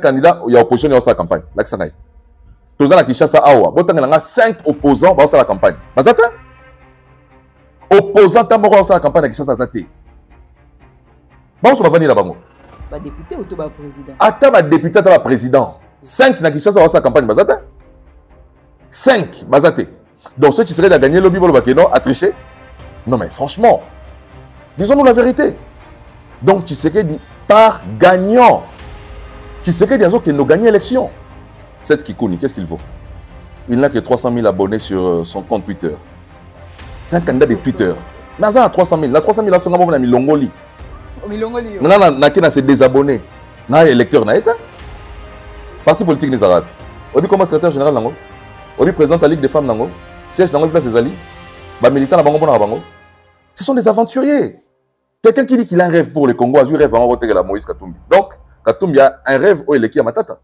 candidat a opposition dans ah bah, bah, bah, sa campagne ça. Tous là chassent à toza bon kinshasa awa botangana nga opposants dans sa campagne baza te opposant ntango dans sa campagne ya kinshasa aza Député ou bavandi na bango Attends, oto baprésident ata badepute président. Cinq 5 na kinshasa sa campagne Mais attends, cinq. Mais te donc ceux qui seraient à gagner lobby bolobake non à tricher non mais franchement disons-nous la vérité donc tu dit par gagnant tshisekedi nous gagné l'élection cette kikuni qu'est ce qu'il vaut il n'a que 300 000 abonnés sur euh, son compte twitter c'est un candidat de twitter oh, mais oh. n'a que 300 000 na 300 000 asonga il na milongoli maintenant nake na se il na électeur na électeurs parti politique des arabes Obi comme secrétaire général nango président de la ligue des femmes nango siège nango place des bamilitant na bango mponaka bango ce sont des aventuriers quelqu'un qui dit qu'il a un rêve pour le congo un rêve yango la moïse katumbi donc Katoum, il un rêve o il est matata.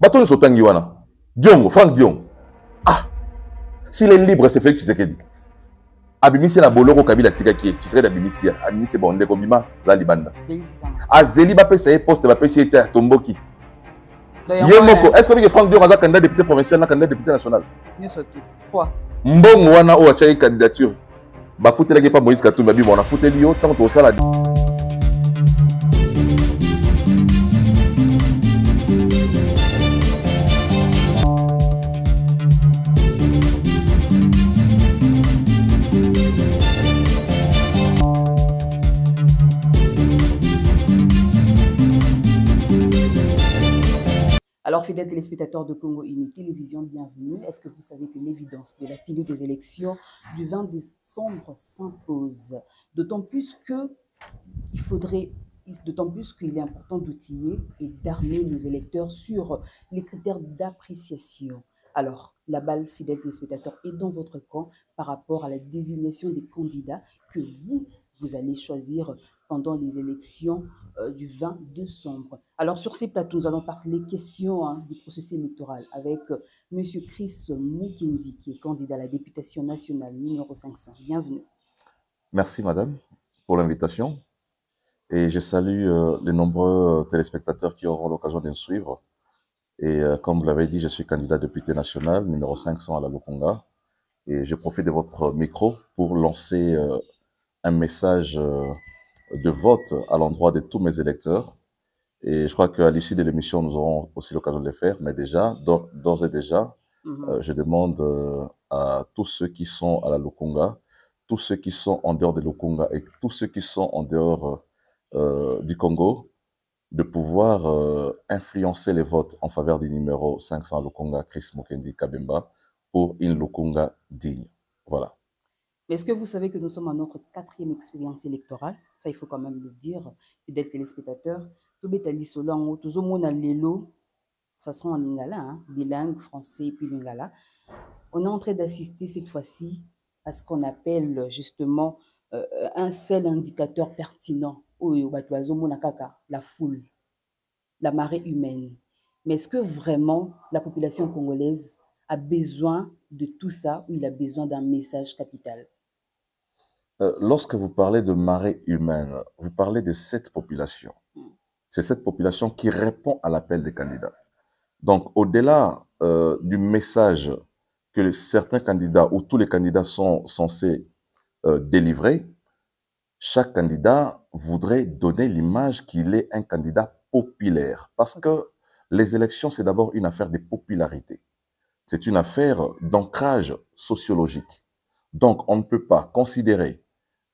Baton Sotangi wana. Diongo, Frank Diongo. Ah! S'il est libre, c'est Félix Tshisekedi. abimisi na boloko kabila atikaki ye tshisekedi abimisi ya abimisi bandeko mima aza libanda azeli bapesa ye poste bapesi ye te atomboki ye moko est ce que frank diong aza candidat député provincial na candidat député national mbongo wana oyo atiaki candidature bafutelaki pa moïse katumbi abima ona futeli yo ntango tosala Alors, fidèles téléspectateurs de Congo Uni Télévision, bienvenue. Est-ce que vous savez que l'évidence de la tenue des élections du 20 décembre s'impose D'autant plus que il faudrait, d'autant plus qu'il est important d'outiller et d'armer les électeurs sur les critères d'appréciation. Alors, la balle, fidèle téléspectateurs, est dans votre camp par rapport à la désignation des candidats que vous, vous allez choisir pendant les élections euh, du 20 décembre. Alors sur ces plateaux, nous allons parler questions hein, du processus électoral avec euh, M. Chris Mukendi, qui est candidat à la députation nationale numéro 500. Bienvenue. Merci Madame pour l'invitation et je salue euh, les nombreux téléspectateurs qui auront l'occasion de nous suivre. Et comme vous l'avez dit, je suis candidat député national numéro 500 à la Lokonga et je profite de votre micro pour lancer un message de vote à l'endroit de tous mes électeurs. Et je crois qu'à l'issue de l'émission, nous aurons aussi l'occasion de le faire. Mais déjà, d'ores et déjà, euh, mhm. je demande euh, à tous ceux qui sont à la Lukunga, tous ceux qui sont en dehors de Lukunga et tous ceux qui sont en dehors euh, du Congo, de pouvoir influencer les votes en faveur du numéro 500 Lukunga, Chris Mukendi Kabemba, pour une Lukunga digne. Voilà est-ce que vous savez que nous sommes à notre quatrième expérience électorale Ça, il faut quand même le dire, fidèles téléspectateurs. le monde a l'élo. ça sera en lingala, hein. bilingue, français et puis lingala. On est en train d'assister cette fois-ci à ce qu'on appelle justement euh, un seul indicateur pertinent la foule, la marée humaine. Mais est-ce que vraiment la population congolaise a besoin de tout ça ou il a besoin d'un message capital euh, lorsque vous parlez de marée humaine, vous parlez de cette population. Mm. C'est cette population qui répond à l'appel des candidats. Donc, au-delà euh, du message que certains candidats ou tous les candidats sont censés euh, délivrer, chaque candidat voudrait donner l'image qu'il est un candidat populaire. Parce que les élections, c'est d'abord une affaire de popularité. C'est une affaire d'ancrage sociologique. Donc, on ne peut pas considérer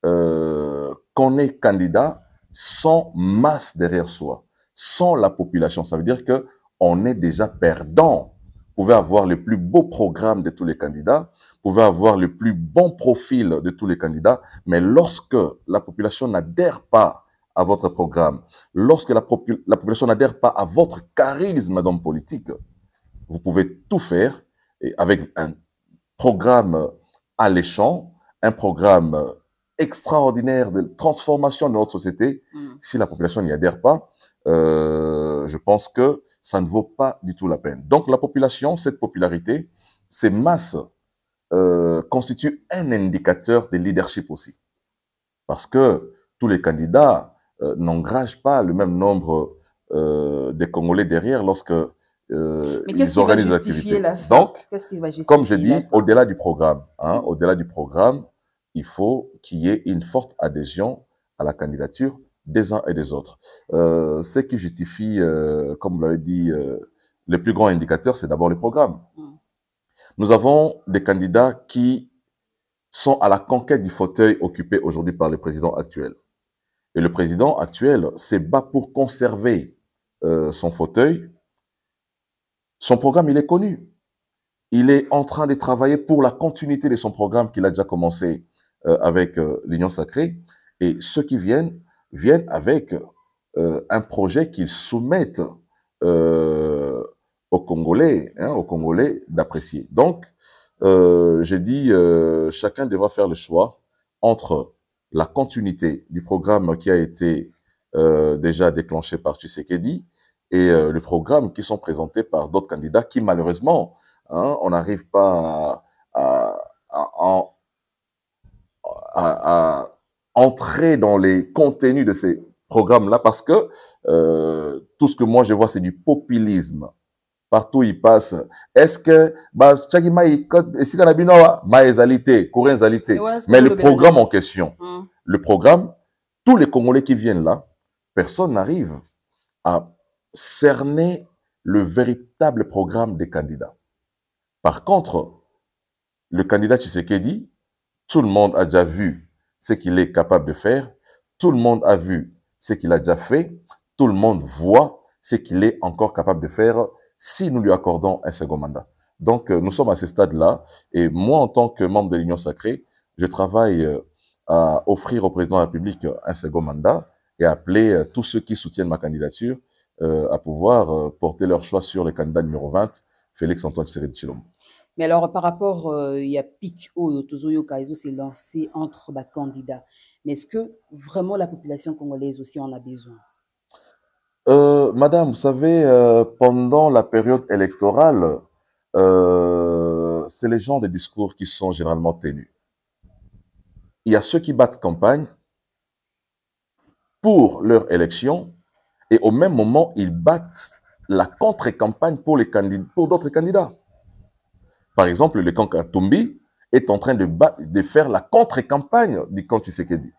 euh, qu'on est candidat sans masse derrière soi, sans la population. Ça veut dire que on est déjà perdant. Vous pouvez avoir le plus beau programme de tous les candidats, vous pouvez avoir le plus bon profil de tous les candidats, mais lorsque la population n'adhère pas à votre programme, lorsque la, population n'adhère pas à votre charisme d'homme politique, vous pouvez tout faire et avec un programme alléchant, un programme extraordinaire de transformation de notre société, mm. si la population n'y adhère pas, euh, je pense que ça ne vaut pas du tout la peine. Donc la population, cette popularité, ces masses euh, constituent un indicateur de leadership aussi. Parce que tous les candidats n'engagent euh, n'engragent pas le même nombre de Congolais derrière lorsque ils organisent l'activité. Donc, comme je dis, au-delà du programme, hein, au-delà du programme, il faut qu'il y ait une forte adhésion à la candidature des uns et des autres. Euh, ce qui justifie, euh, comme l'a dit, euh, le plus grand indicateur, c'est d'abord le programme. Mm. Nous avons des candidats qui sont à la conquête du fauteuil occupé aujourd'hui par le président actuel. Et le président actuel se bat pour conserver son fauteuil. Son programme, il est connu. Il est en train de travailler pour la continuité de son programme qu'il a déjà commencé euh, avec euh, l'Union sacrée. Et ceux qui viennent, viennent avec euh, un projet qu'ils soumettent aux Congolais, hein, Congolais d'apprécier. Donc, j'ai dit, chacun devra faire le choix entre la continuité du programme qui a été déjà déclenché par Tshisekedi et le programme qui sont présentés par d'autres candidats qui, malheureusement, hein, on n'arrive pas à, à, à, à, entrer dans les contenus de ces programmes-là parce que euh, tout ce que moi je vois, c'est du populisme. Partout il passe. Est-ce que Mais le programme en question, mmh. le programme, tous les Congolais qui viennent là, personne n'arrive à cerner le véritable programme des candidats. Par contre, le candidat Tshisekedi, tout le monde a déjà vu ce qu'il est capable de faire. Tout le monde a vu ce qu'il a déjà fait. Tout le monde voit ce qu'il est encore capable de faire si nous lui accordons un second mandat. Donc, euh, nous sommes à ce stade-là. Et moi, en tant que membre de l'Union sacrée, je travaille euh, à offrir au président de la République un second mandat et à appeler euh, tous ceux qui soutiennent ma candidature à pouvoir porter leur choix sur le candidat numéro 20, Félix Antoine Tshisekedi mais alors, par rapport, euh, il y a Pico Kaizo s'est lancé entre bah, candidats. Mais est-ce que vraiment la population congolaise aussi en a besoin euh, Madame, vous savez, euh, pendant la période électorale, c'est les gens de discours qui sont généralement tenus. Il y a ceux qui battent campagne pour leur élection et au même moment, ils battent la contre-campagne pour d'autres candidats. Par exemple, le camp Katumbi est en train de, faire la contre-campagne du camp Tshisekedi.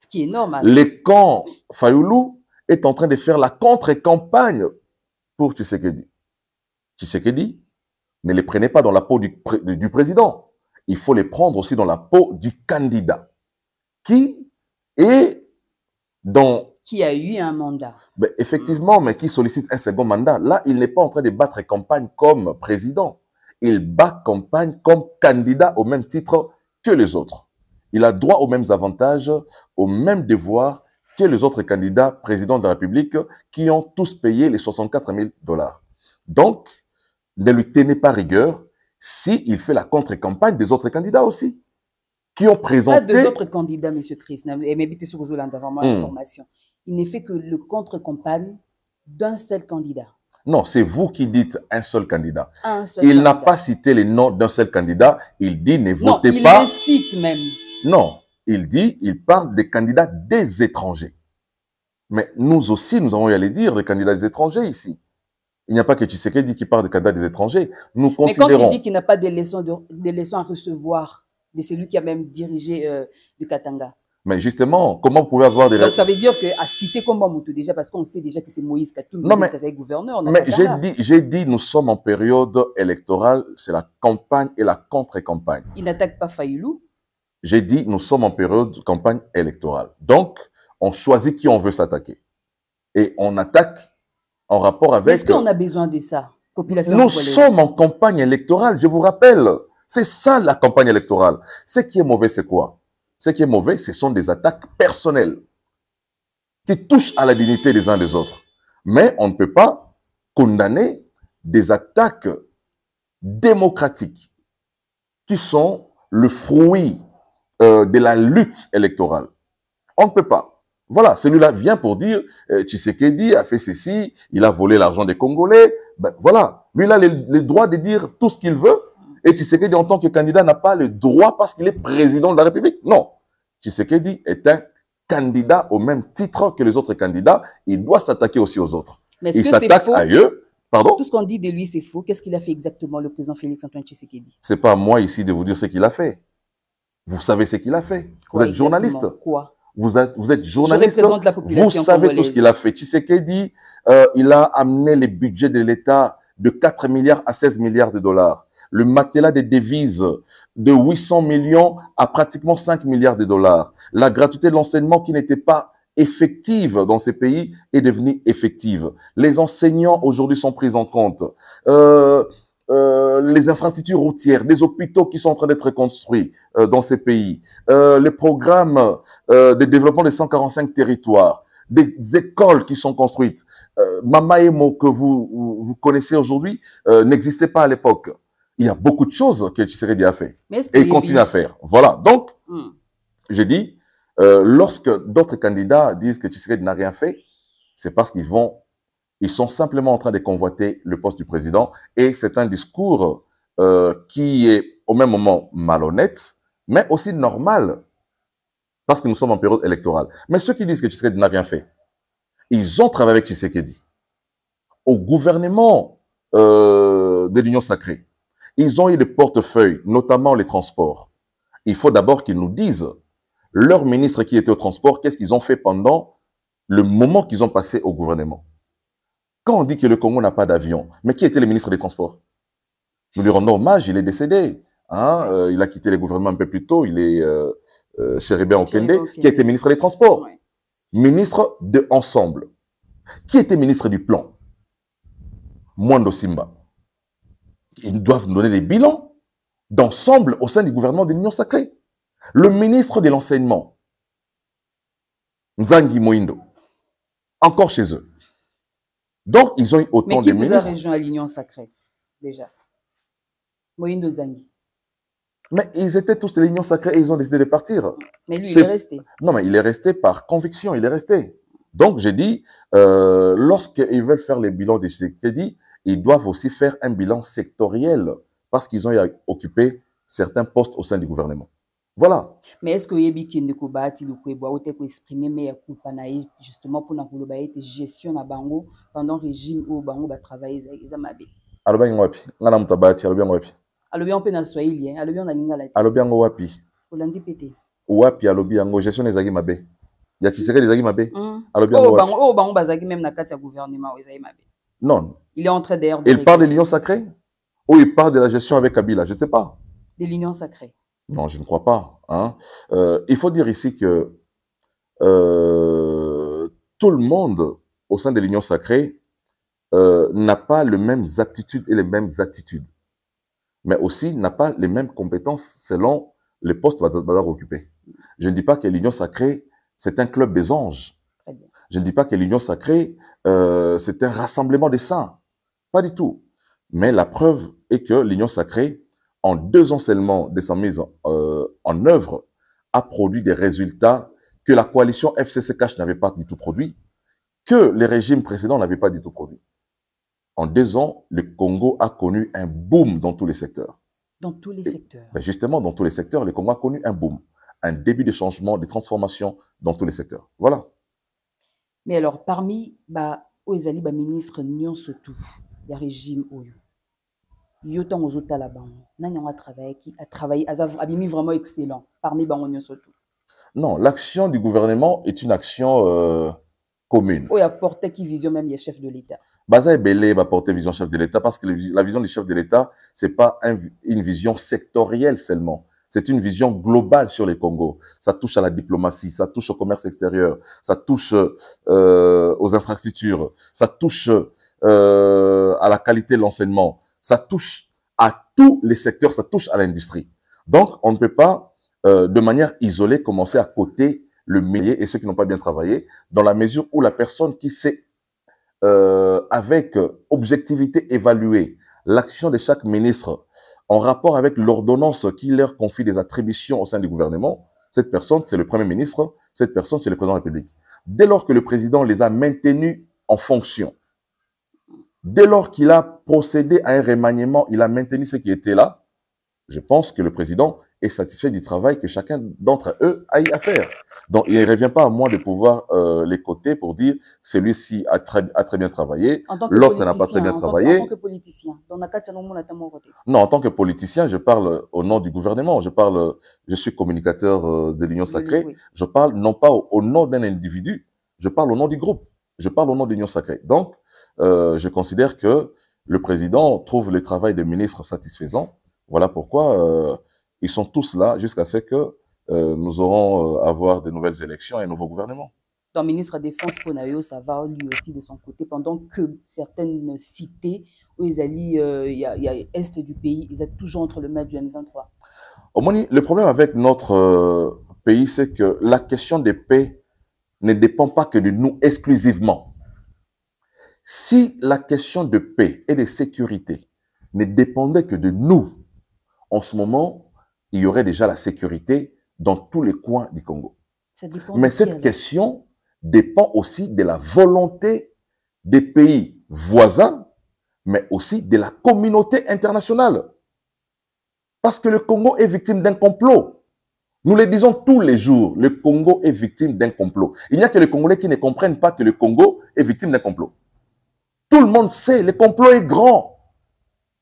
Ce qui est normal. Le camp Fayoulou est en train de faire la contre-campagne pour Tshisekedi. Tshisekedi, ne les prenez pas dans la peau du, président. Il faut les prendre aussi dans la peau du candidat qui est dans qui a eu un mandat. Ben, effectivement, mais qui sollicite un second mandat. Là, il n'est pas en train de battre campagne comme président il bat campagne comme candidat au même titre que les autres. Il a droit aux mêmes avantages, aux mêmes devoirs que les autres candidats présidents de la République qui ont tous payé les 64 000 dollars. Donc, ne lui tenez pas rigueur s'il fait la contre-campagne des autres candidats aussi, qui ont présenté... Pas des autres candidats, M. Chris, hmm. Il n'est fait que le contre-campagne d'un seul candidat. Non, c'est vous qui dites un seul candidat. il n'a pas cité les noms d'un seul candidat. Il dit ne votez il pas. Il les cite même. Non, il dit, il parle des candidats des étrangers. Mais nous aussi, nous avons eu à les dire, des candidats des étrangers ici. Il n'y a pas que dit qui parle des candidats des étrangers. Nous considérons. Mais quand il dit qu'il n'a pas des leçons, de, leçons à recevoir de celui qui a même dirigé du euh, le Katanga, mais justement, comment vous pouvez avoir des... Donc ça veut dire qu'à citer comme déjà, parce qu'on sait déjà que c'est Moïse qui Katoum non, mais, qui est gouverneur. Mais j'ai dit, j'ai dit, nous sommes en période électorale, c'est la campagne et la contre-campagne. Il n'attaque pas Fayoulou J'ai dit, nous sommes en période campagne électorale. Donc, on choisit qui on veut s'attaquer. Et on attaque en rapport avec... Est-ce qu'on a besoin de ça, population Nous sommes en campagne électorale, je vous rappelle. C'est ça la campagne électorale. Ce qui est mauvais, c'est quoi ce qui est mauvais, ce sont des attaques personnelles qui touchent à la dignité des uns des autres. Mais on ne peut pas condamner des attaques démocratiques qui sont le fruit euh, de la lutte électorale. On ne peut pas. Voilà, celui-là vient pour dire, euh, Tshisekedi a fait ceci, il a volé l'argent des Congolais. Ben, voilà, lui, il a le droit de dire tout ce qu'il veut, et Tshisekedi, en tant que candidat, n'a pas le droit parce qu'il est président de la République. Non. Tshisekedi est un candidat au même titre que les autres candidats. Il doit s'attaquer aussi aux autres. Mais il s'attaque à eux. Pardon Tout ce qu'on dit de lui, c'est faux. Qu'est-ce qu'il a fait exactement, le président Félix-Antoine Tshisekedi C'est pas à moi ici de vous dire ce qu'il a fait. Vous savez ce qu'il a fait. vous êtes journaliste. Quoi vous êtes, vous êtes journaliste. La vous savez tout ce qu'il a fait. Tshisekedi, euh, il a amené les budgets de l'État de 4 milliards à 16 milliards de dollars le matelas des devises de 800 millions à pratiquement 5 milliards de dollars. La gratuité de l'enseignement qui n'était pas effective dans ces pays est devenue effective. Les enseignants aujourd'hui sont pris en compte. Euh, euh, les infrastructures routières, des hôpitaux qui sont en train d'être construits euh, dans ces pays, les programmes de développement des 145 territoires, des écoles qui sont construites. Mama Emo que vous, vous connaissez aujourd'hui n'existait pas à l'époque il y a beaucoup de choses que Tshisekedi a fait. et il continue à faire. Voilà. Donc, hmm. je dis, euh, lorsque d'autres candidats disent que Tshisekedi n'a rien fait, c'est parce qu'ils vont, ils sont simplement en train de convoiter le poste du président. Et c'est un discours euh, qui est au même moment malhonnête, mais aussi normal, parce que nous sommes en période électorale. Mais ceux qui disent que Tshisekedi n'a rien fait, ils ont travaillé avec Tshisekedi, au gouvernement euh, de l'Union sacrée ils ont eu des portefeuilles, notamment les transports. Il faut d'abord qu'ils nous disent, leur ministre qui était au transport, qu'est-ce qu'ils ont fait pendant le moment qu'ils ont passé au gouvernement. Quand on dit que le Congo n'a pas d'avion, mais qui était le ministre des Transports Nous lui rendons hommage, il est décédé. Hein, euh, il a quitté le gouvernement un peu plus tôt, il est euh, euh bien Okende, qui était ministre des Transports. Ministre de Ensemble. Qui était ministre du Plan Mwando Simba ils doivent nous donner des bilans d'ensemble au sein du gouvernement de l'Union sacrée. Le ministre de l'Enseignement, Nzangi Moindo, encore chez eux. Donc, ils ont eu autant de ministres. Mais qui à l'Union sacrée, déjà Moindo Nzangi. Mais ils étaient tous de l'Union sacrée et ils ont décidé de partir. Mais lui, il est resté. Non, mais il est resté par conviction, il est resté. Donc, j'ai dit, euh, lorsqu'ils veulent faire les bilans de ces crédits, ils doivent aussi faire un bilan sectoriel parce qu'ils ont occupé certains postes au sein du gouvernement. Voilà. Mais est-ce que yebi kende ko baati lukwebwa ote ko exprimer meya culpa na justement pour na koloba ete gestion na bango pendant régime o bango ba travailler za mabe. Alobi ngo wapi? Ngana mutabati alobi ngo wapi? Alobi ngo pe na Swahili hein, alobi ngo na lingala. Alobi ngo wapi? Olandi pete. Wapi alobi ngo gestion ezaki mabe. Ya fisere ezaki mabe. Hum. Alobi ngo oh, wapi? Bango oh, bango bazaki même na kati ya gouvernement ezaki mabe. Non. Il est train d'ailleurs. Il parle de l'union sacrée Ou il parle de la gestion avec Kabila Je ne sais pas. De l'union sacrée. Non, je ne crois pas. Hein. Euh, il faut dire ici que euh, tout le monde au sein de l'union sacrée euh, n'a pas les mêmes aptitudes et les mêmes attitudes, mais aussi n'a pas les mêmes compétences selon les postes qu'il va occuper. Je ne dis pas que l'union sacrée, c'est un club des anges. Je ne dis pas que l'union sacrée, euh, c'est un rassemblement des saints. Pas du tout. Mais la preuve est que l'union sacrée, en deux ans seulement de sa mise euh, en œuvre, a produit des résultats que la coalition fcc Cache n'avait pas du tout produit, que les régimes précédents n'avaient pas du tout produit. En deux ans, le Congo a connu un boom dans tous les secteurs. Dans tous les secteurs. Ben justement, dans tous les secteurs, le Congo a connu un boom, un début de changement, de transformation dans tous les secteurs. Voilà. Mais alors, parmi, bah, où ezali bah, ministre tout le régime oyo yo a ozotala qui nani travaillé, travaillé, a abimi vraiment excellent parmi les ministres tout non l'action du gouvernement est une action commune. euh, commune apporté qui vision même les chefs de l'état baza et ebele la vision chef de l'état parce que la vision du chef de l'état ce n'est pas une vision sectorielle seulement c'est une vision globale sur les Congo. Ça touche à la diplomatie, ça touche au commerce extérieur, ça touche euh, aux infrastructures, ça touche euh, à la qualité de l'enseignement, ça touche à tous les secteurs, ça touche à l'industrie. Donc, on ne peut pas, euh, de manière isolée, commencer à côté le meilleur et ceux qui n'ont pas bien travaillé, dans la mesure où la personne qui sait, euh, avec objectivité, évaluer l'action de chaque ministre, en rapport avec l'ordonnance qui leur confie des attributions au sein du gouvernement, cette personne, c'est le Premier ministre, cette personne, c'est le Président de la République. Dès lors que le Président les a maintenus en fonction, dès lors qu'il a procédé à un remaniement, il a maintenu ce qui était là, je pense que le Président est satisfait du travail que chacun d'entre eux aille à faire. Donc, il ne revient pas à moi de pouvoir euh, les coter pour dire celui-ci a très, a très bien travaillé, l'autre n'a pas très bien travaillé. En tant que politicien, non, en tant que politicien, je parle au nom du gouvernement, je parle, je suis communicateur euh, de l'Union sacrée, je parle non pas au, nom d'un individu, je parle au nom du groupe, je parle au nom de l'Union sacrée. Donc, euh, je considère que le président trouve le travail des ministres satisfaisant. Voilà pourquoi. Euh, ils sont tous là jusqu'à ce que euh, nous aurons euh, avoir des nouvelles élections et un nouveau gouvernement. le ministre de la Défense, Ponayo, ça va lui aussi de son côté, pendant que certaines cités, où ils allient, euh, il y, a est du pays, ils sont toujours entre le maître du M23. Omoni, le problème avec notre pays, c'est que la question de paix ne dépend pas que de nous exclusivement. Si la question de paix et de sécurité ne dépendait que de nous, en ce moment, il y aurait déjà la sécurité dans tous les coins du Congo. Mais cette question dépend aussi de la volonté des pays voisins, mais aussi de la communauté internationale. Parce que le Congo est victime d'un complot. Nous le disons tous les jours, le Congo est victime d'un complot. Il n'y a que les Congolais qui ne comprennent pas que le Congo est victime d'un complot. Tout le monde sait, le complot est grand.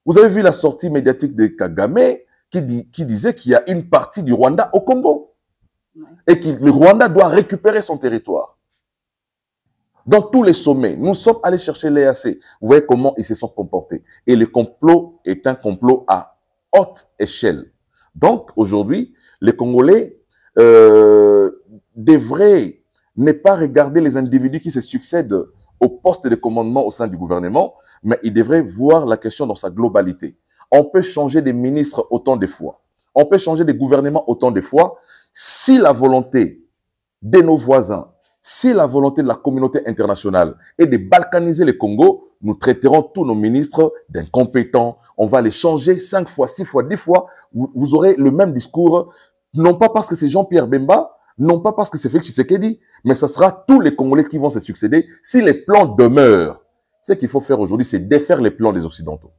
Vous avez vu la sortie médiatique de Kagame, qui, disait qu'il y a une partie du Rwanda au Congo et que le Rwanda doit récupérer son territoire. Dans tous les sommets, nous sommes allés chercher l'EAC. Vous voyez comment ils se sont comportés. Et le complot est un complot à haute échelle. Donc, aujourd'hui, les Congolais euh, devraient ne pas regarder les individus qui se succèdent au poste de commandement au sein du gouvernement, mais ils devraient voir la question dans sa globalité. On peut changer des ministres autant de fois. On peut changer des gouvernements autant de fois. Si la volonté de nos voisins, si la volonté de la communauté internationale est de balkaniser le Congo, nous traiterons tous nos ministres d'incompétents. On va les changer cinq fois, six fois, dix fois. Vous, aurez le même discours, non pas parce que c'est Jean-Pierre Bemba, non pas parce que c'est Félix Tshisekedi, mais ce sera tous les Congolais qui vont se succéder si les plans demeurent. Ce qu'il faut faire aujourd'hui, c'est défaire les plans des Occidentaux.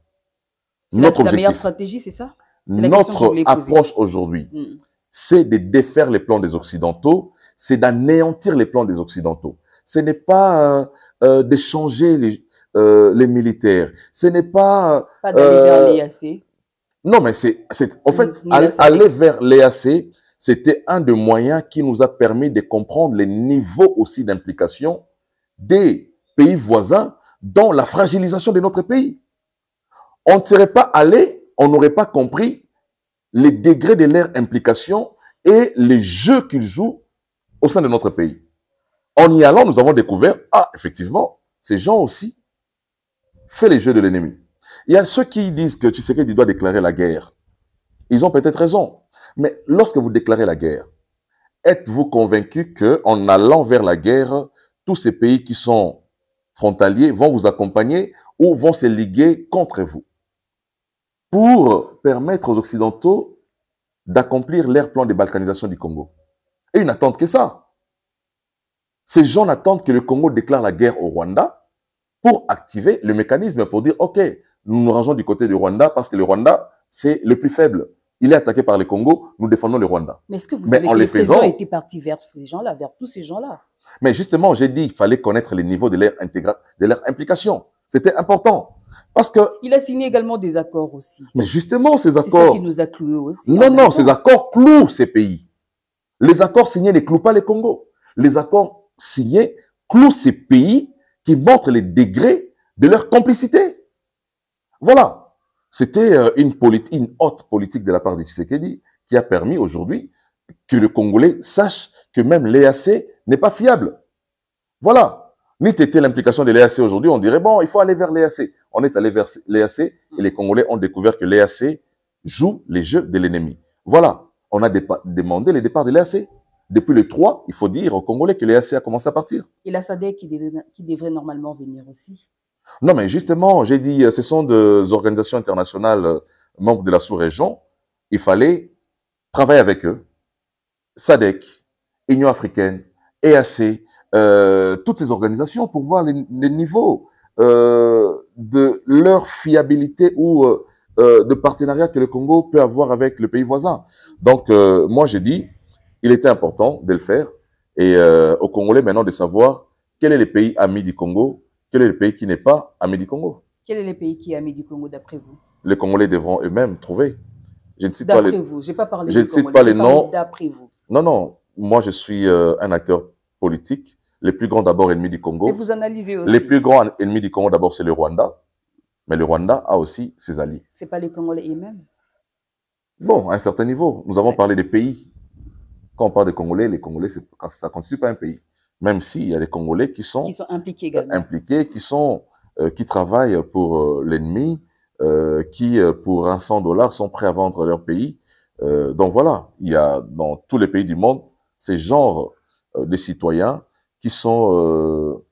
Notre la stratégie, c'est ça Notre approche aujourd'hui, hmm. c'est de défaire les plans des Occidentaux, c'est d'anéantir les plans des Occidentaux. Ce n'est pas de euh, changer euh, d'échanger euh, les, militaires. Ce n'est pas... Pas d'aller vers l'EAC. Non, mais c'est... En fait, aller, aller vers l'EAC, c'était un des moyens qui nous a permis de comprendre les niveaux aussi d'implication des pays voisins dans la fragilisation de notre pays on ne serait pas allé, on n'aurait pas compris les degrés de leur implication et les jeux qu'ils jouent au sein de notre pays. En y allant, nous avons découvert, ah, effectivement, ces gens aussi font les jeux de l'ennemi. Il y a ceux qui disent que Tshisekedi doit déclarer la guerre. Ils ont peut-être raison. Mais lorsque vous déclarez la guerre, êtes-vous convaincu qu'en allant vers la guerre, tous ces pays qui sont frontaliers vont vous accompagner ou vont se liguer contre vous pour permettre aux Occidentaux d'accomplir leur plan de balkanisation du Congo. Et ils n'attendent que ça. Ces gens n'attendent que le Congo déclare la guerre au Rwanda pour activer le mécanisme pour dire, OK, nous nous rangeons du côté du Rwanda parce que le Rwanda, c'est le plus faible. Il est attaqué par le Congo, nous défendons le Rwanda. Mais est-ce que vous savez que les faisant, était parti vers ces gens-là, vers tous ces gens-là Mais justement, j'ai dit qu'il fallait connaître les niveaux de leur, de leur implication. C'était important. Parce que... Il a signé également des accords aussi. Mais justement, ces accords... C'est ça qui nous a cloués aussi. Non, non, ces accords clouent ces pays. Les accords signés ne clouent pas les Congos. Les accords signés clouent ces pays qui montrent les degrés de leur complicité. Voilà. C'était euh, une, haute politique de la part de Tshisekedi qui a permis aujourd'hui que le Congolais sache que même l'EAC n'est pas fiable. Voilà. N'était l'implication de l'EAC aujourd'hui, on dirait, bon, il faut aller vers l'EAC on est allé vers l'EAC et mm. les Congolais ont découvert que l'EAC joue les jeux de l'ennemi. Voilà, on a demandé le départ de l'EAC. Depuis le 3, il faut dire aux Congolais que l'EAC a commencé à partir. Et la SADEC qui, devrait normalement venir aussi Non, mais justement, j'ai dit, euh, ce sont des organisations internationales euh, membres de la sous-région. Il fallait travailler avec eux. SADEC, Union africaine, EAC, euh, toutes ces organisations pour voir les niveaux euh, de leur fiabilité ou euh, euh, de partenariat que le Congo peut avoir avec le pays voisin. Donc, moi, j'ai dit, il était important de le faire et aux Congolais maintenant de savoir quel est le pays ami du Congo, quel est le pays qui n'est pas ami du Congo. Quel est le pays qui est ami du Congo d'après vous Les Congolais devront eux-mêmes trouver. Je ne cite pas les... vous, j'ai pas parlé Je ne cite pas les noms. D'après vous. Non, non, moi je suis un acteur politique les plus grands d'abord ennemis du Congo. Et vous analysez aussi. Les plus grands ennemis du Congo d'abord, c'est le Rwanda. Mais le Rwanda a aussi ses alliés. Ce n'est pas les Congolais eux-mêmes Bon, à un certain niveau. Nous avons parlé des pays. Quand on parle des Congolais, les Congolais, ça ne constitue pas un pays. Même s'il y a des Congolais qui sont, impliqués, impliqués, qui, sont, euh, qui travaillent pour euh, l'ennemi, euh, qui, pour un 100 dollars, sont prêts à vendre leur pays. donc voilà, il y a dans tous les pays du monde ces genres de citoyens qui sont euh,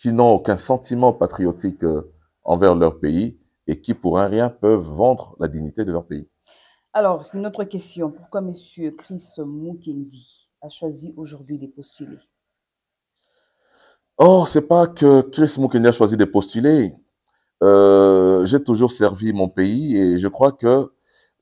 qui n'ont aucun sentiment patriotique euh, envers leur pays et qui pour un rien peuvent vendre la dignité de leur pays. Alors, une autre question. Pourquoi M. Chris Mukendi a choisi aujourd'hui de postuler Oh, c'est pas que Chris Mukendi a choisi de postuler. Euh, j'ai toujours servi mon pays et je crois que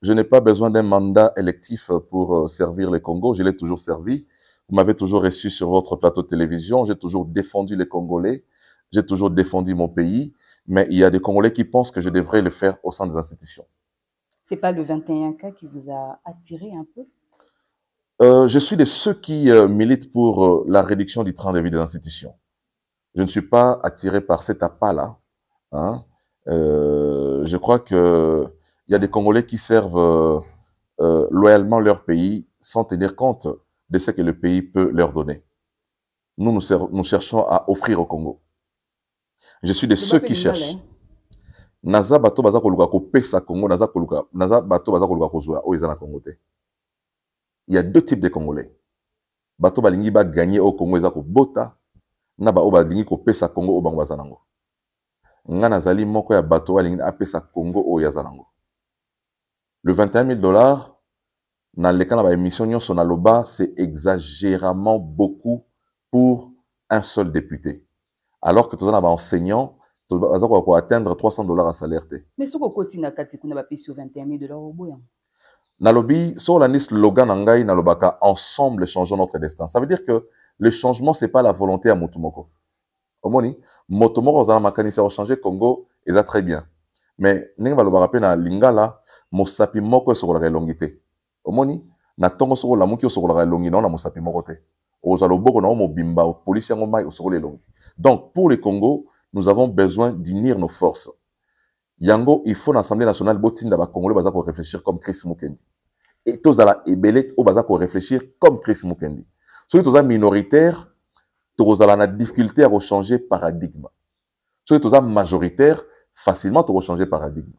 je n'ai pas besoin d'un mandat électif pour servir le Congo. Je l'ai toujours servi. Vous m'avez toujours reçu sur votre plateau de télévision. J'ai toujours défendu les Congolais. J'ai toujours défendu mon pays. Mais il y a des Congolais qui pensent que je devrais le faire au sein des institutions. C'est pas le 21 cas qui vous a attiré un peu euh, Je suis de ceux qui euh, militent pour euh, la réduction du train de vie des institutions. Je ne suis pas attiré par cet appât-là. Hein. je crois que il y a des Congolais qui servent loyalement leur pays sans tenir compte de ce que le pays peut leur donner. Nous, nous, nous cherchons à offrir au Congo. Je suis de ceux qui cherchent. Hein. naza bato baza koluka pesa congo naza koluka naza bato baza koluka kozwa oyo eza congo te il y a deux types de congolais bato balingi ba gagner au congo ezako. Bota na baoyo balingi pesa congo oyo bango baza nango nga nazali moko ya bato balingi a pesa congo o aza nango le 21 000 dollars dans lesquels la émission nyonso na loba c'est exagérément beaucoup pour un seul député alors que tozana ba enseignant baza pour atteindre 300 dollars à salaire te mais soko kotingaka te kuna bapesi yo 21 000 dollars nalobi hein. so olandi slogan na ngai nalobaka ensemble changeons notre destin ça veut dire que le changement c'est pas la volonté à motu omoni moto moko ozala makanisi Congo, kochange congo très bien mais ndenge balobaka mpe na lingala mosapi moko esokolaka elongi omoni na ntongo soko olamuki osokolaka elongi na yo na mosapi moko te okozwa loboko na yo mobimba opolisi yango mai osokola elongi donc pour le congo nous avons besoin d'unir nos forces yango il faut na assemblée nationale botinda bacongolais baza koréfléchir comme chris mukendi e tozala ebele oyo baza koréfléchir comme chris mukendi soki toza minoritaire tokozala na difficulté ya kochange paradigme soki toza majoritaire facilement tokochange paradigme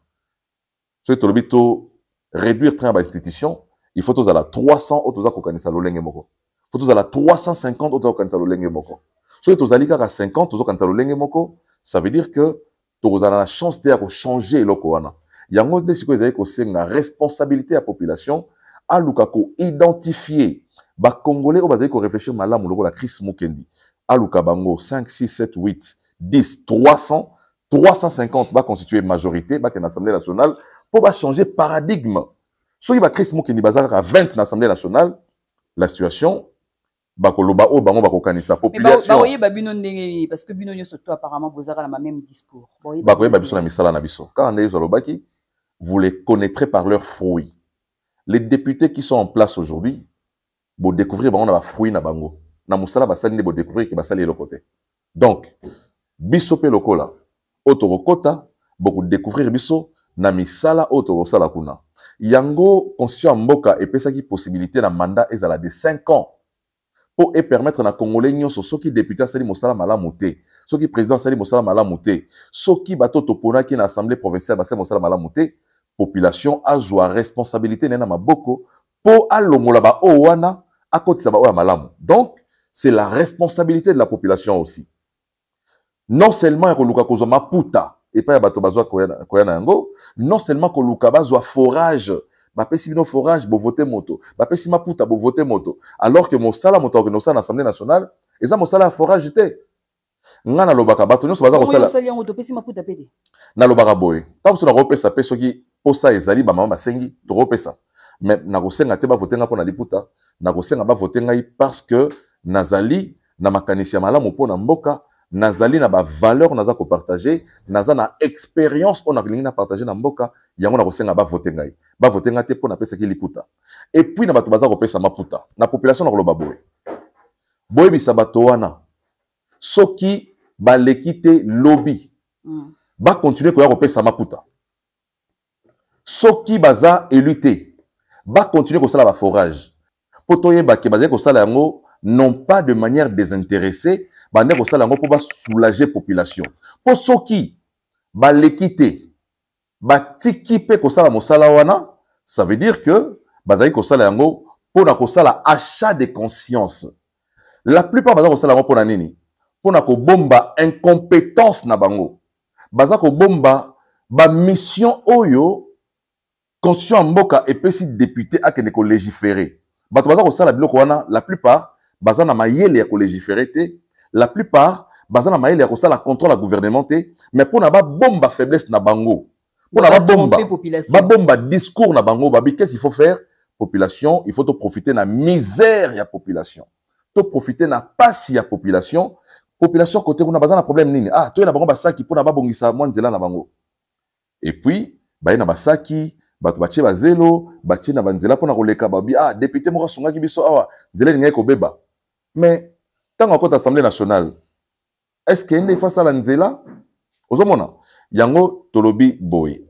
soki tolobi to réduire train ya bainstitution il faut tozala 300 oyo toza kokanisa lolenge moko fo tozala 350 oyo toza kokanisa lolenge moko soki tozali kaka 50 tozokanisa lolenge moko ça veut dire que tokozala na chance te ya kochange eloko wana yango nde sikoyo ezali kosenga responsabilité ya population aluka koidentifie bakongolais oyo bazali koreflechir malamu lokola chris mukendi aluka bango 5 6 7 8 10 300 350 baconstitue majorité bakende assemblée nationale mpo bachange paradigme soki bakristu mokende baza à 20 na l'Assemblée nationale la situation bakoloba o bango bakokanisa Bah bino ndenge nini parce que binonyo surtout apparemment apparemment bozaka na même discours bakoyeba biso na misala na biso Car nde yesu vous les connaîtrez par leurs fruits les députés qui sont en place aujourd'hui on bango la fruit na bango na mosala basali découvrir bodécouvrir ke basali le côté. donc biso mpe lokola oyo beaucoup découvrir biso na misala oyo tokosala kuna yango constitution ya mboka epesaki possibilité na mandat ezala de 5 ans mpo epermettre na congolais nyonso soki député asali mosala malamu te soki président asali mosala malamu te soki bato toponaki na assemblée provinciale basali mosala malamu te population azwa responsabilité na ye na maboko mpo alongola baoyo wana akotisa baoyo ya malamu donc c'est la responsabilité de la population aussi non seulement ya koluka kozwa maputa epai ya bato bazwa koya na yango non seulement koluka bazwa forage bapesi bino forage bovote moto bapesi maputa bovote moto alors que mosala moto akoki nosala na assemblée nationale eza mosala ya forage te nga nalobaka bato nyonso baza kosala nalobaka boye ntango mosusu nakopesa pe soki posa ezali bamama basengi tokopesa me nakosenga te bavote nga mpo na liputa nakosenga bavote ngai parce que nazali na makanisi ya malamu mpo na mboka nazali na bavaleur naza kopartage naza na expérience oyo nalingi na partage na mboka yango nakosenga bavote ngai bavote ngai te mpo napesaki liputa epuis na bato baza kopesa maputa na population nakoloba boye boyebisa bato wana soki baleki te lobi mm. bakontinue koya kopesa maputa soki baza élu te bakontinue kosala baforage mpo toyebake bazali kosala yango non pas de manière désintéressée bande kosala yango mpo basoulage population mpo soki baleki te batiki mpe kosala mosala wana ça veut dire que bazali kosala yango mpona kosala achat de conscience la plupart baza kosala yango mpona nini mpona kobomba incompétence na bango baza kobomba bamission oyo constitution ya mboka epesi député akende kolégifere bato baza kosala biloko wana la plupart baza na mayele ya kolégifere te la plupart baza na mayele ya kosala contrôle ya gouvernement te mais mpona babomba faiblesse na bango mpona babomba babomba discours na bango babi qu'est ce qu'il faut faire population il faut toprofite na misère ya population toprofite na pasi ya population population côté kuna baza na problème nini ah toye na bango basaki mpona babongisa mwa nzela na bango et puis baye na basaki bato batie bazelo batie na banzela mpona koleka babi ah député moko asungaki biso awa nzela elingai kobeba mais ntango akota assemblée nationale est ce ke nde efo asala nzela ozomona yango tolobi boye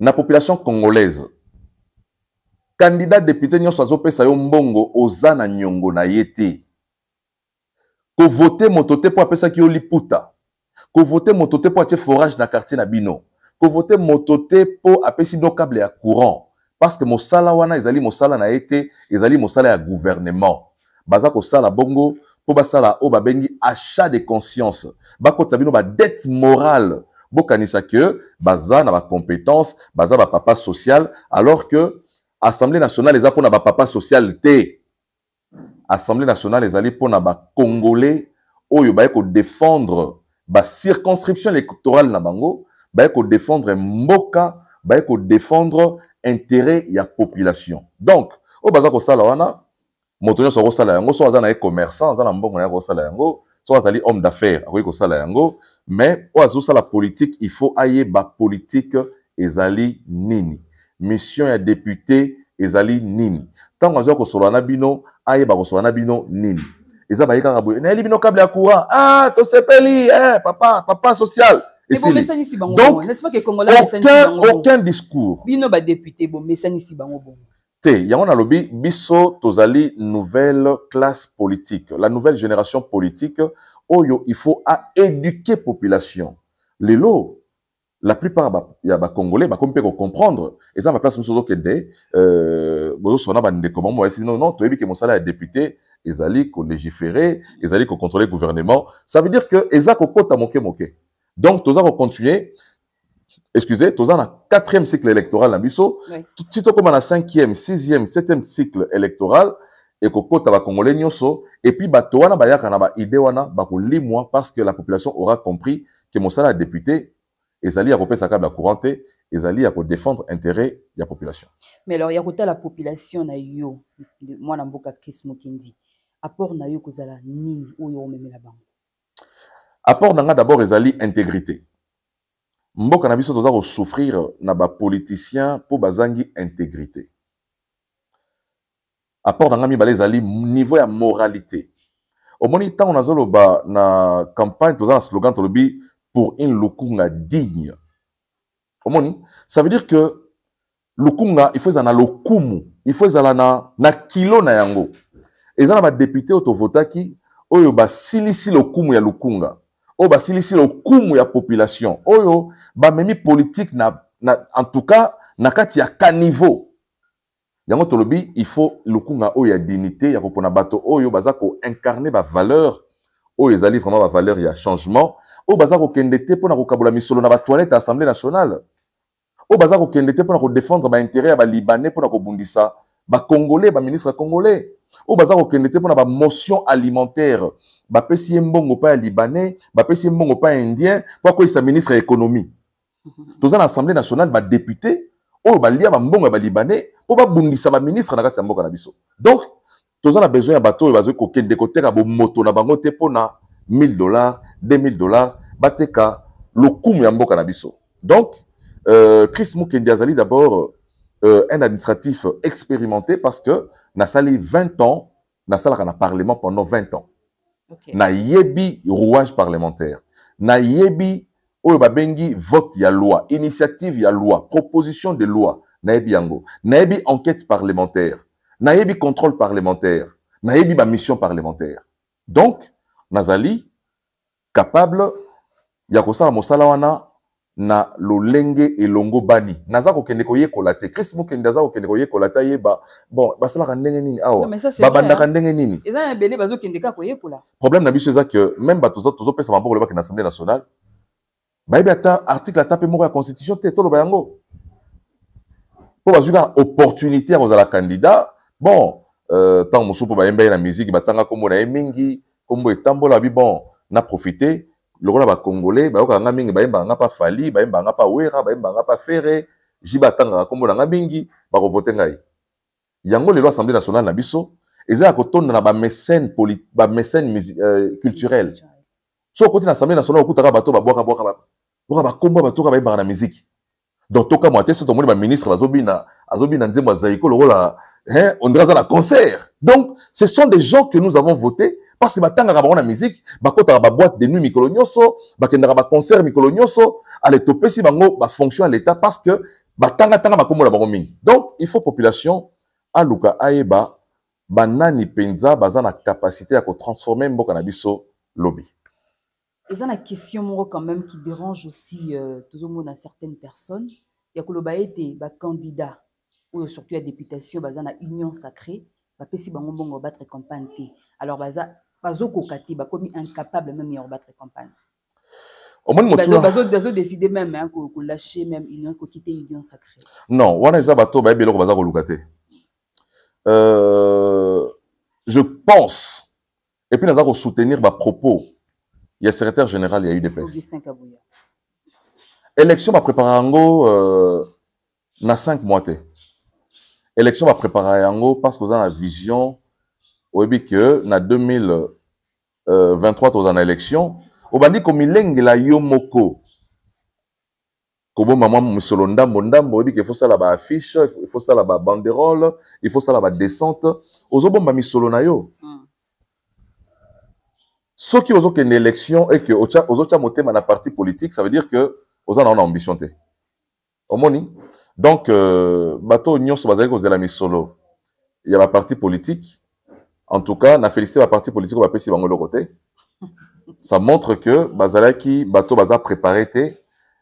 na population congolaise kandida depute nyonso azopesa yo mbongo oza na niongo na ye te kovote moto te mpo apesaki yo liputa kovote moto te mpo atie forage na quartier na bino kovote moto te mpo apesi bino kable ya courant parce que mosala wana ezali mosala na ye te ezali mosala ya gouvernement baza kosala bongo mpo basala oyo babengi achat de conscience bakotisa bino badette morale bokanisa ke baza na bacompétence baza bapapa social alors que assemblée nationale eza mpona bapapa social te assemblée nationale ezali mpona bacongolais oyo baye kodefendre bacirconscription électorale na bango baye kodefendre mboka baye kodefendre intérêt ya population donc oyo baza kosala wana moto nyonso akosala yango so aza na ye commerçant aza na mbongo na ye akosala yango so azali homme d'affaires akoki kosala yango mais oyo azosala politike il faut ayeba politike ezali nini mission ya député ezali nini ntango azwa kosolola na bino ayeba kosolola na bino nini eza baye kaka boye nayeli bino kable ya courant ah tosepeli eh, papa papa social donc aucun, aucun discours bino badepute bomesanisi bango bongo te yango nalobi biso tozali nouvelle classe politique la nouvelle génération politique oyo il faut aéduquer population lelo la plupart ba, ya bacongolais bakomi mpe kocomprendre eza na baplace mosu ozokende euh, bozosona bandeko bango bayesi bino non toyebi ke mosala ya député ezali kolégiférer ezali kocontrôler gouvernement ça veut dire que eza kokɔta moke moke donc toza kocontinue excusez, tous 4 quatrième cycle électoral na biso, tout comme la cinquième, sixième, septième cycle électoral, et kokota ba congolais nyoso, et puis bato bah, bah, wana bayaka na ba idée une idée, parce que la population aura compris que mosala député ezali ya kopesa kaka courante, ils ezali ya l'intérêt intérêt la population mais alors il y ya la population na yo mwana mboka chris mokendi apport na yo kozala nini oyo la bango apport na nga d'abord ezali intégrité mboka na biso toza kosouffrir na bapoliticien mpo bazangi intégrité apport na ngai mibale ezali niveau ya moralité omoni ntango nazoloba na campagne toza na slogan tolobi pour une lukunga digne omoni ça veut dire que lukunga il faut ezala na lokumu il faut ezala na, na kilo na yango eza na badepute oyo tovotaki oyo basilisi lokumu ya lukunga ici le lokumu ya population oyo ba politique na, na en tout cas na kati ya caniveau yango tolobi il faut lokunga oyo ya dignité ya kopona bato oyo baza ba valeur oyo ezali vraiment valeur ya changement oyo baza kokende te mpo na kokabola misolo na ba ya assemblée nationale oyo baza kokende te mpo na kodefendre intérêt ya balibanais mpo na ba congolais ministre ya congolais oyo baza kokende te mpo na motion alimentaire il ye mbongo pa ya libanais bapesi ye mbongo pa indien pas de ministre économie assemblée nationale député oyo balia bambongo ya balibanais mpo babundisa baministre na kati ya mboka na donc toza na besoin de bato oyo de kokende koteka bomoto na bango te mpona 1000 dollars 2000 dollars bateka lokumu ya mboka na donc euh, chris Moukendiazali azali d'abord euh, un administratif expérimenté parce que sali 20 ans nasalaka na parlement pendant 20 ans na rouage parlementaire na yebi oyo vote ya loi initiative ya loi proposition de loi nayebi yango nayebi enquête parlementaire nayebi contrôle parlementaire nayebi mission parlementaire donc nazali capable ya kosala mosala wana na lolenge elongo bani naza kokende koyekola te chris mokende aza kokende koyekola te ayeba bon basalaka ndenge nini awa babandaka ndenge nini eza na ebele bazokende kaka koyekola problème na biso eza ke même bato tozopesa maboko lebake na assemblée nationale bayebi ata article ata mpe moko ya constitution te toloba yango mpo bazwi kaka opportunité ya kozala candidat bon euh, ntango mosusu mpo bayemba ye na musique batanga nkombo na ye mingi nkombo etambolami bon na profite lokola bakongole bayoka nga mingi bayemba nga pa fali bayemba nga pa wera bayemba nga pa fere ji batangaka nkombo na nga mingi bakovote ngai yango lelo assemblée nationale na biso eza ya kotonda na bamesene bamesene euh, culturel so okoti na assemblée nationale okutaka bato babwakabwaka bakombo batoka bayembaka na miziki donc tokamwa te so tomoni baministre bazobina azobina nzembo ya zaiko lokola hein, on dirait aza na concert donc ce sont des gens que nous avons votés parce que batangaka bango na musique ba boîte de nuit mikolo nyonso bakendaka baconcert mikolo nyonso ale topesi bango fonction à l'état parce que batangatanga makomo na bango mingi donc il faut population aluka ayeba banani penza baza na capacité à transformer mboka na biso Lobby. eza na question moko quand même qui dérange aussi euh, tozomona certaines personnes ya celui-ba été candidat ou surtout à députation baza na union sacrée bapesi bango mbongo battre campagne te alors baza bazokoka te bakomi incapable même ya kobattre campagne bazodécide même kolâche même union kokite union sacré non wana eza bato bayebi eloko baza koluka te euh, je pense epuis naza kosoutenir bapropos ya secrétaire général ya udps élection baprépara yango euh, na 5 mois te élection baprépara yango parce koza na vision oyebi ke na 2023 euh, toza na élection obandi komilengela yo moko kobomba mwa misolo ndambo ndambo oyebi ke efosala baafishe efosala babanderole efosala badescente ozobomba misolo na yo mm. soki ozokende élection e ke ozotya motema na parti politique ça veut dire que oza nao na ambition te omoni donc euh, bato nyonso bazali kozela misolo ya baparti politique En tout cas, na félicité la partie politique va pèse bango côté. Ça montre que bazalaki bato baza préparé té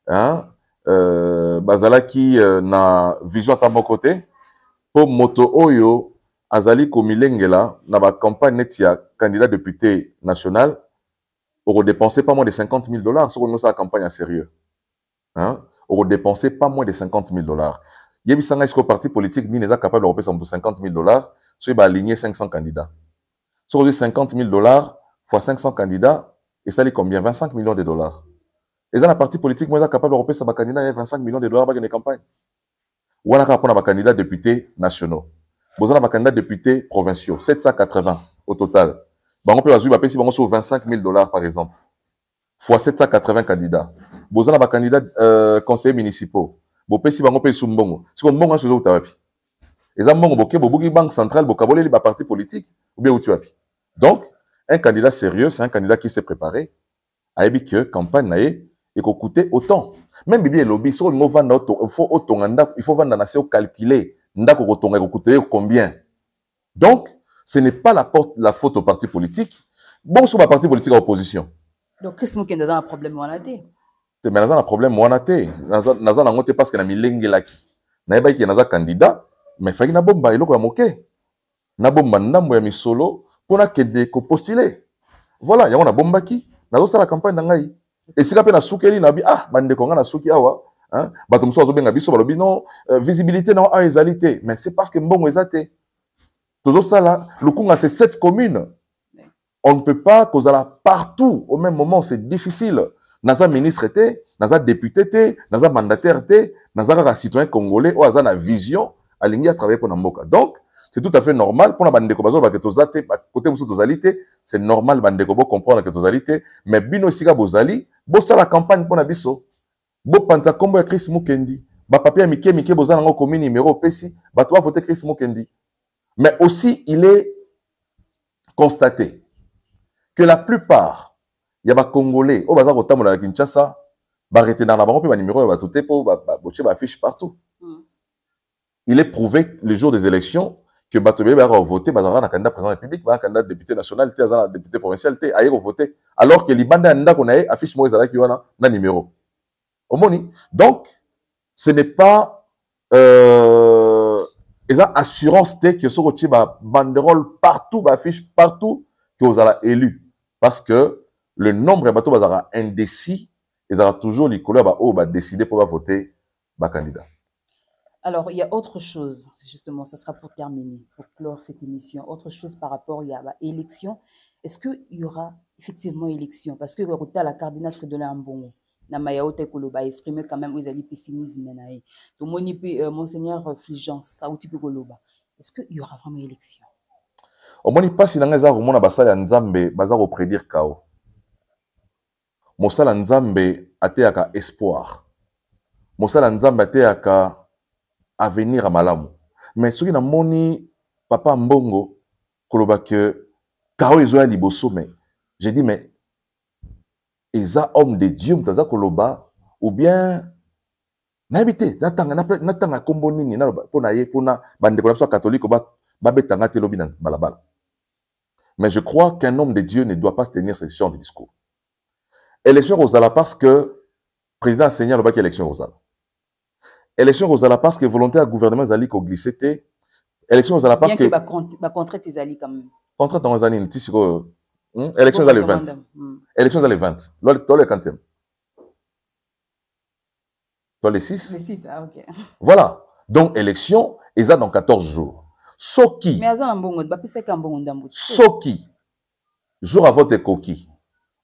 hein euh, bazalaki euh, na vision ta côté pour moto oyo azali komilengela na ba campagne neti ya candidat député national pour dépenser pas moins de 50 000 dollars sur nous sa campagne à sérieux. Hein? On dépenser pas moins de 50 000 dollars. yebisanga esiko parti politique nini eza capable ya kopesa moto 50 000 dollars soki baaligné 500 candidats soki ozwi 50 000 dollars fois 500 candidats esali combien 25 millions de dollars eza na parti politique mo eza capable ya kopesa bakandidat na ye 25 millions de dollars bakende campagne wana kaka mpona bakandidat député nationaux boza na bakandidat député provinciaux 780 au total bango mpe bazwi bapesi bango so 25 000 dollars par exemple fois 780 candidats boza na bakandidat euh, conseillers municipaux bopesi bango pe lisu mbongo siko mbongo nyonso ezouta wapi eza mbongo boke bobuki banque centrale bokaboleli baparti politique ou bien outi wapi donc un candidat sérieux c'est un candidat qui s'est préparé ayebi ke campagne na ye ekokoute autant même bibi elobi soki olingi ovanda faut otonga ndako il faut vanda na se ocalcule ndako kotonga ekokute ye combien donc ce n'est pas la, porte, la faute au parti politique bonso baparti politique ya opposition donc chris mokende aza na problème wana te te me naza na problème wana te naza nango te que na milengelaki nayebaki ke naza candidat mais faki bomba eloko ya moke bomba ndambo ya misolo mpo ko postuler. voilà yango nabombaki la campagne na ngai esika na nasukeli nabi ah bandeko ngai souki awa hein. bato azo benga biso balobi non euh, visibilité n'a awa mais c'est parce que mbongo eza te tozosala lokunga c'est sept communes. on ne peut pas kozala partout au même moment c'est difficile naza ministre te naza député te naza mandataire te naza kaka citoyen congolais oyo aza na vision alingi atravaille mpo na mboka donc c'est tout à fait normal mpona bandeko bazoloba ke toza te kote mosusu tozali te c'est normal bandeko bocomprendre ke tozali te mais bino esika bozali bosala campagne mpo na biso bopanza nkombo ya krist mokendi bapapie ya mike mike boza nango komi numéro opesi bato bavote krist mokendi mais aussi il est constaté que la plupart ya bacongolais oyo baza kotambola na kinshasa baretenaka na bango mpe banimero ya bato te mpo botie baaffiche partout mm. il est prouvé le jour des élections que bato ebele bayaka kovote bazalaka na candidat président république baya candidat député national te aza na député provincial te aye kovote alors que libanda ya ndako na ye affiche moko ezalaki wana na numéro omoni donc ce n'est pas euh, eza assurance te que soki otie babanderole partout baaffiche partout ke ozala élu parce que le nombre indécis et il indécis aura toujours les couleurs qui décider pour voter voter candidat. Alors, il y a autre chose, justement, ça sera pour terminer, pour clore cette émission. Autre chose par rapport à l'élection. Est-ce qu'il y aura effectivement élection Parce que le la cardinal Frédéric l'AMBON, Namaya Otekoloba, a exprimé quand même les pessimismes. Donc, euh, Monseigneur Fulgence, Saouti Koloba, est-ce qu'il y aura vraiment élection On ne passe, si y a un peu de temps, prédire chaos mosala nzambe ateyaka espoir mosala nzambe ateyaka avenir ya malamu me soki namoni papa mbongo koloba ke karo ezoya liboso me j'ai dit mais eza homme de dieu moto aza koloba ou bien nayebi te natanga nkombo nini naloba mpo na ye mpona bandeko na biso ya katolike babetanga te elobi na balabala mais je crois qu'un homme de dieu ne doit pas se tenir ce genre de discours Élection Rosala parce que le président Seigneur le bac élection Rosala. Élection Rosala parce que volonté à gouvernement Zali ko glissé Élection Rosala parce Bien que. que ba contrat Zali quand même. Contrat dans Zali tu sais quoi. Hmm, élection Zali 20. Hmm. Élection Zali 20. toi le 20e. Toi les 6. Les 6 ah, OK. Voilà. Donc élection ils ont dans 14 jours. qui... Mais azan mbongo ba pisa ka mbongo ndambo. Soki. Jour à vote coquille.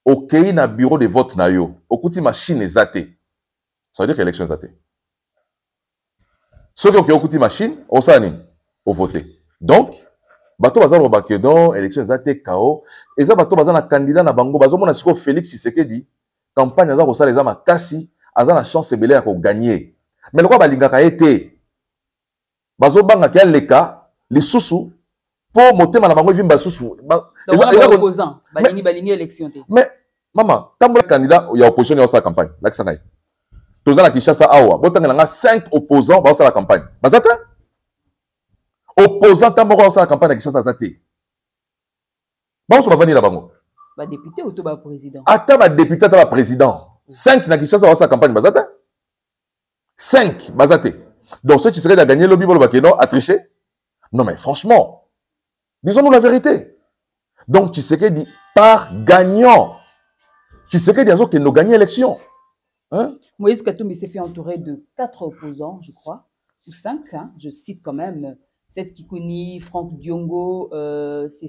okei na bureau de vote na yo okuti mashine eza te ça veut dire que élection eza te soki okei okuti mashine osala nini ovote donc bato baza loba ke don élection eza te kao eza bato baza na candidat na bango bazomona sikoyo félix tshisekedi campagne aza kosala eza makasi aza na chance ebele ya koganye me lokwa balingaka ye te bazobanga ke aleka lisusu mpo motema na bango evimba lisusu mais Maman, que il candidat a opposition à la campagne Là, ça lakisa ngai toza na kinshasa awa botangela nga 5 dans la campagne baza te opposant bah, ta moko la campagne na kinshasa aza député ou tu na président? président Attends, députée, député, tu es président. 5 na dans la campagne baza 5 bazate. donc ceux qui seraient à gagner lobi bolobake bah, non à tricher non mais franchement disons-nous la vérité donc tu dit par gagnant qui n'ont pas élection hein? Moïse Katumbi s'est fait entourer de quatre opposants, je crois, ou cinq, hein. je cite quand même, Seth Kikuni, Franck Diongo, euh, c'est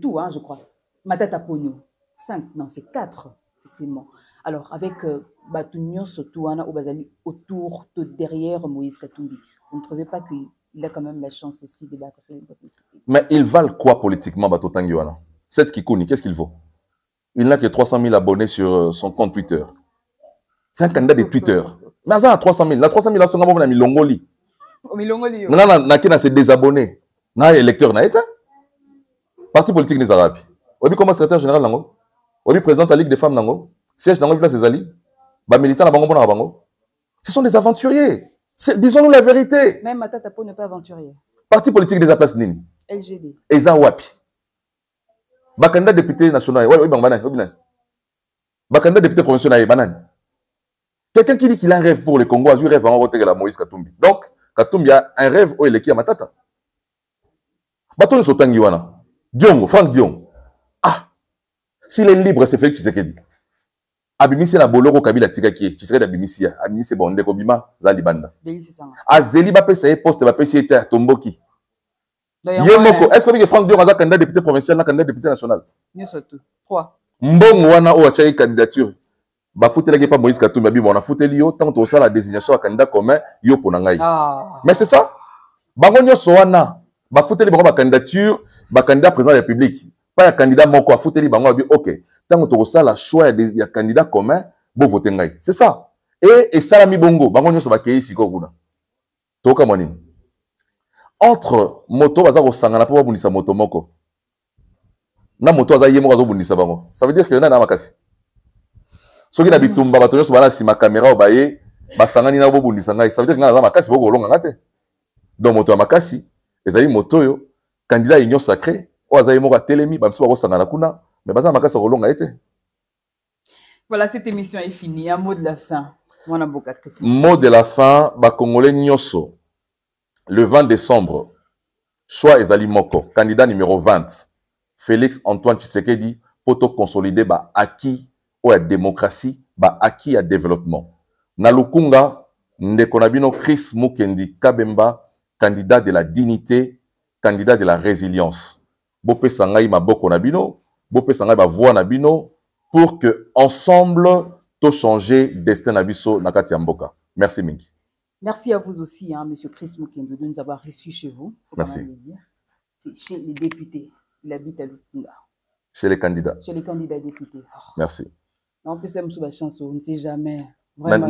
tout, hein, je crois. Matata Pogno, cinq, non, c'est quatre, effectivement. Alors, avec euh, Sotuana, Sotouana Obazali autour, derrière Moïse Katumbi, vous ne trouvez pas qu'il a quand même la chance aussi de battre Mais ils valent quoi politiquement, Batotangiwana Seth Kikuni, qu'est-ce qu'il vaut il n'a que 300 000 abonnés sur euh, son compte Twitter. C'est un candidat de Twitter. Mais ça a 300 000. La 300 000, là, c'est un milongoli. Oh, milongoli. Oh. Maintenant, il qui a des désabonnés. y électeur des électeurs. Parti politique des Arabes. Obi comme secrétaire général a Obi président de la Ligue des femmes nango. Siège le place des Ba militant a bango. Ce sont des aventuriers. Disons-nous la vérité. Même Matata n'est pas aventurier. Parti politique des place Nini. LGD. ça, Wapi. Bakanda député national oui, oui, bango banani obinani député provincial na quelqu'un qui dit qu'il a un rêve pour le congo a un rêve que la moïse katumbi donc katumbi a un rêve oyo eleki ya matata bato nyonso wana diongo frank Dion. ah s'il est libre c'est félix tshisekedi abimisi na boloko kabila tika kie. tshisekedi abimisi ya abimisi bandeko bima A zeli, azeli bapesa ye poste bapesi ye te atomboki ye est ce que obiki frank dior aza candidat député provincial na candidat député national nyonso tu trois mbongo wana oyo atiaki candidature bafutelaki mpa moïse katumbi abima nafuteli yo ça la désignation à candidat commun yo mpo na ah. mais c'est ça bango nyonso wana bafuteli candidature, bacandidature candidat président la république Pas ya candidat moko afuteli bango abi ok ça la choix y a candidat commun bovote ngai c'est ça et e esalami bongo bango nyonso bakei ko kuna Toka nini entre moto baza kosangana mpo babundisa moto moko na moto aza ye moko azobundisa bango ça veut dire que nani na makasi soki na bitumba bato nyonso bana nsima kamera oyo baye basangani na bobundisa ngai ça veut dire ngai naza makasi boko longa te donc moto ya makasi ezali moto yo. candidat union sacré oyo aza a télémi atelemi bamisusu bakosangana kuna mais baza makasi ya kolonga ye Voilà, cette émission est finie. Un mot de la fin. Mot de la fin, kongole Nyoso. Le 20 décembre, Choix Ezali Moko, candidat numéro 20, Félix Antoine Tshisekedi, poto consolider ba acquis ou la démocratie, ba acquis à développement. Nalukunga, Ndekonabino Chris Mukendi Kabemba, candidat de la dignité, candidat de la résilience. Bopé ma Boko Nabino, Bopé Sangai voix Nabino, pour que ensemble, tout changer destin Nakatiamboka. nakati Merci Mingi. Merci à vous aussi, hein, M. Chris Mukendo, de nous avoir reçus chez vous. Merci. C'est chez les députés. Il habite à Lutunga. Chez les candidats. Chez les candidats députés. Oh. Merci. En plus, M. chanson. on ne sait jamais. Vraiment,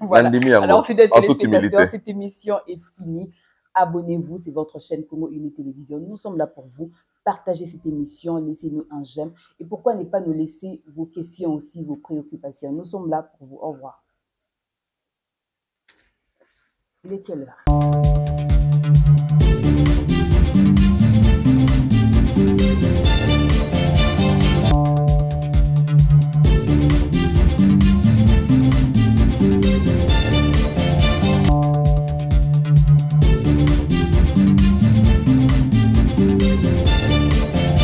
voilà. Alors, fidèles en Cette émission est finie. Abonnez-vous, c'est votre chaîne Congo une Télévision. Nous sommes là pour vous. Partagez cette émission, laissez-nous un j'aime. Et pourquoi ne pas nous laisser vos questions aussi, vos préoccupations. Nous sommes là pour vous. Au revoir là.